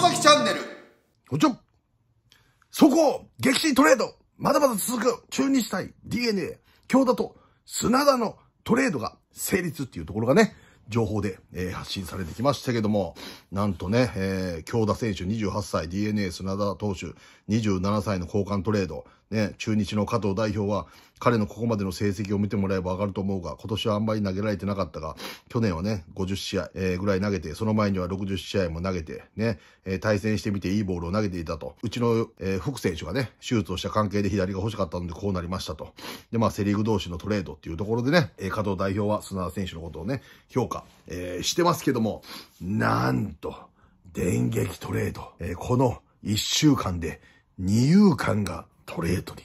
外崎チャンネル。ごちょそこ激震トレードまだまだ続く中日対 DNA、京田と砂田のトレードが成立っていうところがね、情報で、えー、発信されてきましたけども、なんとね、えー、京田選手28歳、DNA 砂田投手27歳の交換トレード、ね、中日の加藤代表は、彼のここまでの成績を見てもらえばわかると思うが、今年はあんまり投げられてなかったが、去年はね、50試合、えー、ぐらい投げて、その前には60試合も投げて、ね、えー、対戦してみていいボールを投げていたと。うちの、えー、福選手がね、手術をした関係で左が欲しかったのでこうなりましたと。で、まあ、セリーグ同士のトレードっていうところでね、えー、加藤代表は砂田選手のことをね、評価、えー、してますけども、なんと、電撃トレード。えー、この1週間で、二遊間がトレードに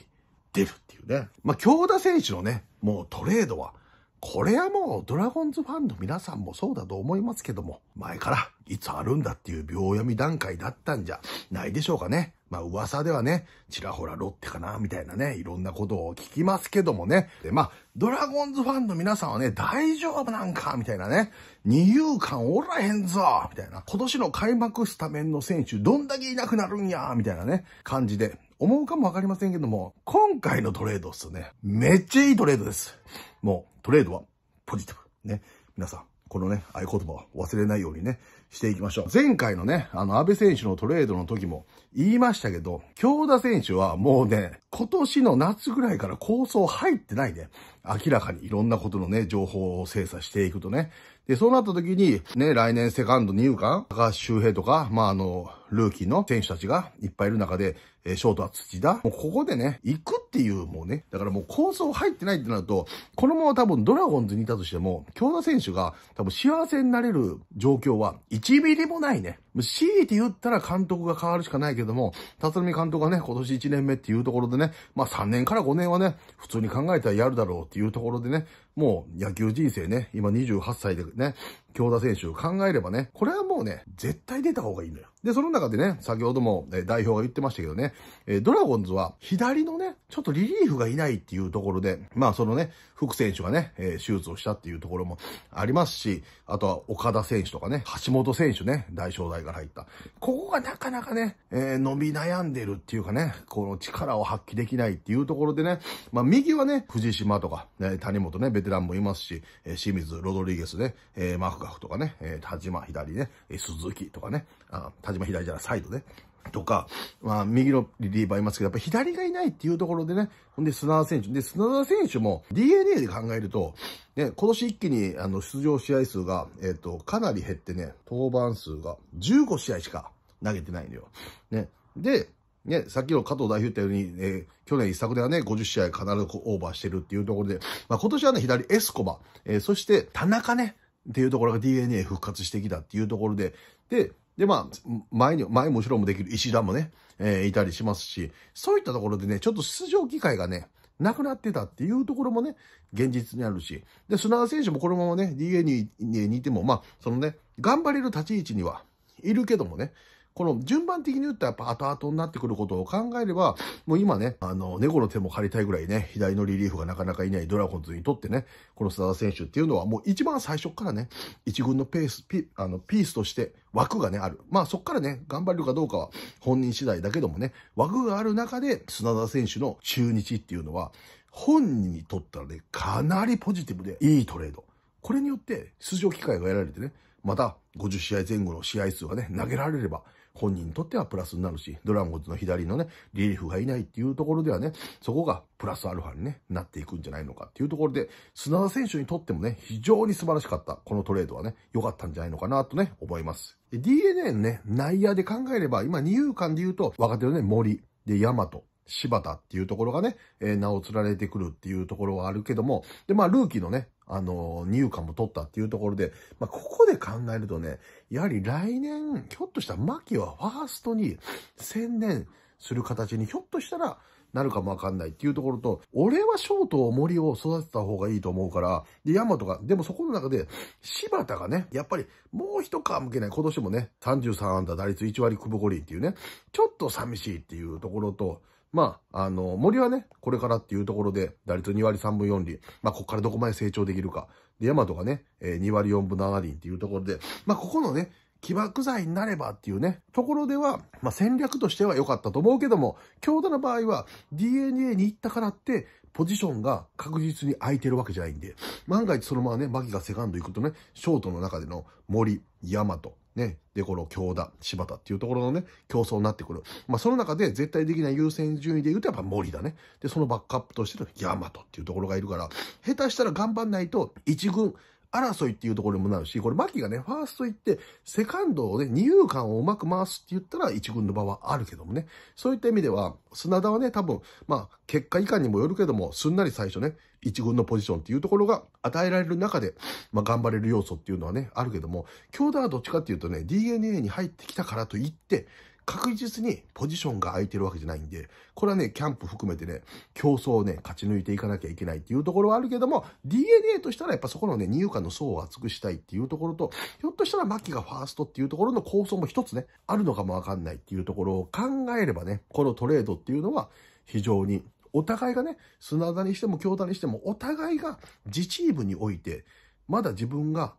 出るっていうね。まあ、京田選手のね、もうトレードは、これはもうドラゴンズファンの皆さんもそうだと思いますけども、前からいつあるんだっていう秒読み段階だったんじゃないでしょうかね。まあ噂ではね、ちらほらロッテかな、みたいなね、いろんなことを聞きますけどもね。で、まあ、ドラゴンズファンの皆さんはね、大丈夫なんか、みたいなね、二遊間おらへんぞ、みたいな。今年の開幕スタメンの選手、どんだけいなくなるんや、みたいなね、感じで、思うかもわかりませんけども、今回のトレードっすね。めっちゃいいトレードです。もう、トレードはポジティブ。ね。皆さん、このね、合言葉を忘れないようにね、していきましょう。前回のね、あの、安倍選手のトレードの時も言いましたけど、京田選手はもうね、今年の夏ぐらいから構想入ってないね。明らかにいろんなことのね、情報を精査していくとね。で、そうなった時に、ね、来年セカンド二遊間、高橋周平とか、まあ、あの、ルーキーの選手たちがいっぱいいる中で、えー、ショートは土田。もうここでね、行くっていうもうね、だからもう構想入ってないってなると、このまま多分ドラゴンズにいたとしても、京田選手が多分幸せになれる状況は一1ミリもないね。強いて言ったら監督が変わるしかないけども、辰巳監督がね、今年1年目っていうところでね、まあ3年から5年はね、普通に考えたらやるだろうっていうところでね、もう野球人生ね、今28歳でね、京田選手考えればね、これはもうね、絶対出た方がいいのよ。で、その中でね、先ほども、え代表が言ってましたけどね、えドラゴンズは左のね、ちょっとリリーフがいないっていうところで、まあそのね、福選手がね、え手術をしたっていうところもありますし、あとは岡田選手とかね、橋本選手ね、大正代から入った。ここがなかなかね、えー、伸び悩んでるっていうかね、この力を発揮できないっていうところでね、まあ右はね、藤島とか、ね、谷本ね、ベテランもいますし、え清水、ロドリゲスね、えー、カフとかね、えー、田島左ね、鈴木とかね、あ田島左じゃない、サイドね、とか、まあ、右のリリーバーいますけど、やっぱ左がいないっていうところでね、ほんで、砂田選手。で、砂田選手も DNA で考えると、ね、今年一気に、あの、出場試合数が、えっ、ー、と、かなり減ってね、登板数が15試合しか投げてないのよ。ね。で、ね、さっきの加藤代表言ったように、えー、去年一昨年はね、50試合必ずオーバーしてるっていうところで、まあ今年はね、左エスコバ、えー、そして田中ね、っていうところが DNA 復活してきたっていうところで、で、で、まあ、前に、前も後ろもできる石田もね、えー、いたりしますし、そういったところでね、ちょっと出場機会がね、なくなってたっていうところもね、現実にあるし、で、砂田選手もこのままね、DNA にいても、まあ、そのね、頑張れる立ち位置にはいるけどもね、この順番的に言ったらやっぱ後々になってくることを考えれば、もう今ね、あの、猫の手も借りたいぐらいね、左のリリーフがなかなかいないドラゴンズにとってね、この須田選手っていうのはもう一番最初からね、一軍のペース、ピあのピースとして枠がね、ある。まあそっからね、頑張れるかどうかは本人次第だけどもね、枠がある中で砂田選手の中日っていうのは、本人にとったらね、かなりポジティブでいいトレード。これによって出場機会が得られてね、また50試合前後の試合数がね、投げられれば、本人にとってはプラスになるし、ドラゴンズの左のね、リリーフがいないっていうところではね、そこがプラスアルファに、ね、なっていくんじゃないのかっていうところで、砂田選手にとってもね、非常に素晴らしかった、このトレードはね、良かったんじゃないのかなとね、思います。DNA のね、内野で考えれば、今二遊間で言うと、若手のね、森、で、ヤマト、柴田っていうところがね、えー、名を連れてくるっていうところはあるけども、で、まあ、ルーキーのね、あのー、入荷も取ったっていうところで、まあ、ここで考えるとね、やはり来年、ひょっとしたら牧はファーストに専念する形にひょっとしたらなるかもわかんないっていうところと、俺はショートを森を育てた方がいいと思うから、で、山とか、でもそこの中で、柴田がね、やっぱりもう一皮向けない、今年もね、33安打打率1割久保こりっていうね、ちょっと寂しいっていうところと、まあ、あの、森はね、これからっていうところで、打率2割3分4厘。まあ、ここからどこまで成長できるか。で、ヤマトがね、えー、2割4分7厘っていうところで、まあ、ここのね、起爆剤になればっていうね、ところでは、まあ、戦略としては良かったと思うけども、京都の場合は DNA に行ったからって、ポジションが確実に空いてるわけじゃないんで、万が一そのままね、牧ギがセカンド行くとね、ショートの中での森、ヤマト、ね、で、この京田、柴田っていうところのね、競争になってくる。まあ、その中で絶対的な優先順位で言うとやっぱ森だね。で、そのバックアップとしての大和っていうところがいるから、下手したら頑張んないと、一軍、争いっていうところにもなるし、これ、牧がね、ファースト行って、セカンドをね、二遊間をうまく回すって言ったら、一軍の場はあるけどもね。そういった意味では、砂田はね、多分、まあ、結果以下にもよるけども、すんなり最初ね、一軍のポジションっていうところが与えられる中で、まあ、頑張れる要素っていうのはね、あるけども、京田はどっちかっていうとね、DNA に入ってきたからといって、確実にポジションが空いてるわけじゃないんで、これはね、キャンプ含めてね、競争をね、勝ち抜いていかなきゃいけないっていうところはあるけども、DNA としたらやっぱそこのね、二遊間の層を厚くしたいっていうところと、ひょっとしたら牧がファーストっていうところの構想も一つね、あるのかもわかんないっていうところを考えればね、このトレードっていうのは非常にお互いがね、砂田にしても京田にしても、お互いが自チームにおいて、まだ自分が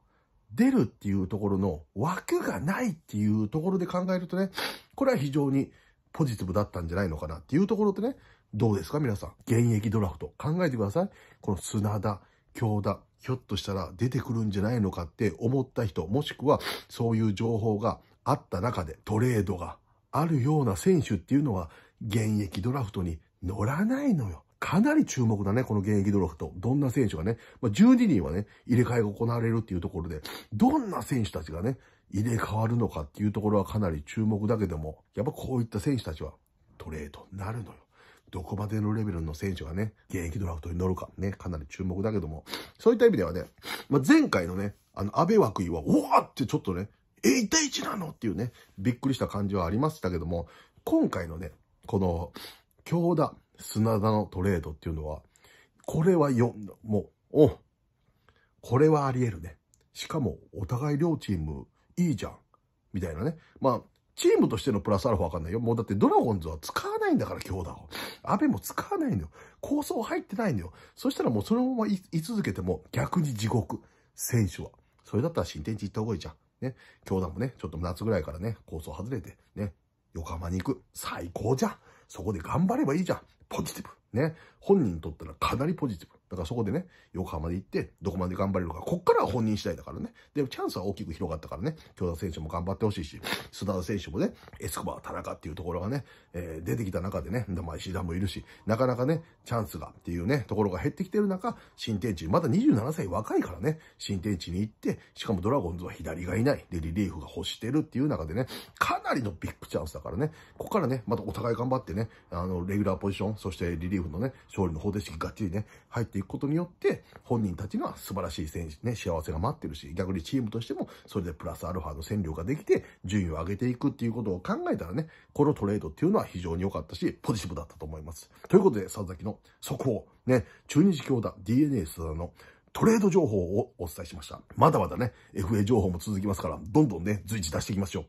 出るっていうところの枠がないっていうところで考えるとね、これは非常にポジティブだったんじゃないのかなっていうところってね、どうですか皆さん。現役ドラフト。考えてください。この砂田、京田、ひょっとしたら出てくるんじゃないのかって思った人、もしくはそういう情報があった中でトレードがあるような選手っていうのは現役ドラフトに乗らないのよ。かなり注目だね、この現役ドラフト。どんな選手がね、まあ、12人はね、入れ替えが行われるっていうところで、どんな選手たちがね、入れ替わるのかっていうところはかなり注目だけども、やっぱこういった選手たちはトレードになるのよ。どこまでのレベルの選手がね、現役ドラフトに乗るかね、かなり注目だけども、そういった意味ではね、まあ、前回のね、あの、安倍枠井は、おわってちょっとね、え、1対1なのっていうね、びっくりした感じはありましたけども、今回のね、この、強打、砂田のトレードっていうのは、これはよ、もう、おこれはあり得るね。しかも、お互い両チームいいじゃん。みたいなね。まあ、チームとしてのプラスアルファわかんないよ。もうだってドラゴンズは使わないんだから、強打を。安倍も使わないのよ。構想入ってないのよ。そしたらもうそのまま居い続けても逆に地獄。選手は。それだったら新天地行った方がいいじゃん。ね。強打もね、ちょっと夏ぐらいからね、構想外れて、ね。横浜に行く。最高じゃん。そこで頑張ればいいじゃん。ポジティブ。ね、本人にとったらかなりポジティブ。だからそこでね、横浜で行って、どこまで頑張れるか、こっからは本人次第だからね。でもチャンスは大きく広がったからね、京田選手も頑張ってほしいし、須田選手もね、エスコバー、田中っていうところがね、えー、出てきた中でね、まあ石田もいるし、なかなかね、チャンスがっていうね、ところが減ってきてる中、新天地、まだ27歳若いからね、新天地に行って、しかもドラゴンズは左がいない、で、リリーフが欲してるっていう中でね、かなりのビッグチャンスだからね、ここからね、またお互い頑張ってね、あの、レギュラーポジション、そしてリリーフフのね、勝利の方程式がっちりね、入っていくことによって、本人たちが素晴らしい選手ね、幸せが待ってるし、逆にチームとしても、それでプラスアルファの戦力ができて、順位を上げていくっていうことを考えたらね、このトレードっていうのは非常に良かったし、ポジティブだったと思います。ということで、佐々木の速報、ね、中日強打 DNA 須田のトレード情報をお伝えしました。まだまだね、FA 情報も続きますから、どんどんね、随時出していきましょう。